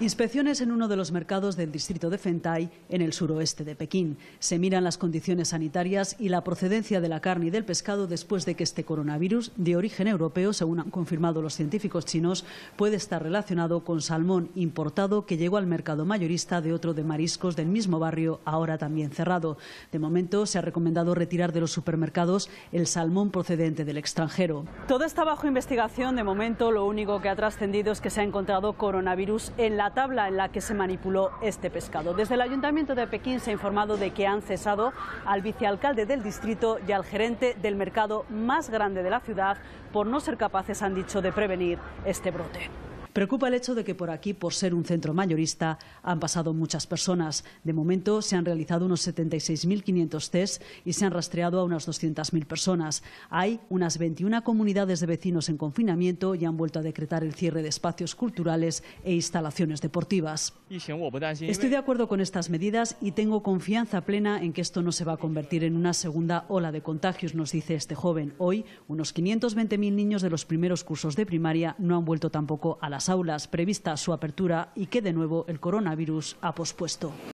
Inspecciones en uno de los mercados del distrito de Fentai, en el suroeste de Pekín. Se miran las condiciones sanitarias y la procedencia de la carne y del pescado después de que este coronavirus, de origen europeo, según han confirmado los científicos chinos, puede estar relacionado con salmón importado que llegó al mercado mayorista de otro de mariscos del mismo barrio, ahora también cerrado. De momento, se ha recomendado retirar de los supermercados el salmón procedente del extranjero. Todo está bajo investigación. De momento, lo único que ha trascendido es que se ha encontrado coronavirus en la tabla en la que se manipuló este pescado. Desde el Ayuntamiento de Pekín se ha informado de que han cesado al vicealcalde del distrito y al gerente del mercado más grande de la ciudad por no ser capaces, han dicho, de prevenir este brote. Preocupa el hecho de que por aquí, por ser un centro mayorista, han pasado muchas personas. De momento se han realizado unos 76.500 test y se han rastreado a unas 200.000 personas. Hay unas 21 comunidades de vecinos en confinamiento y han vuelto a decretar el cierre de espacios culturales e instalaciones deportivas. Estoy de acuerdo con estas medidas y tengo confianza plena en que esto no se va a convertir en una segunda ola de contagios, nos dice este joven. Hoy, unos 520.000 niños de los primeros cursos de primaria no han vuelto tampoco a la las aulas prevista su apertura y que de nuevo el coronavirus ha pospuesto.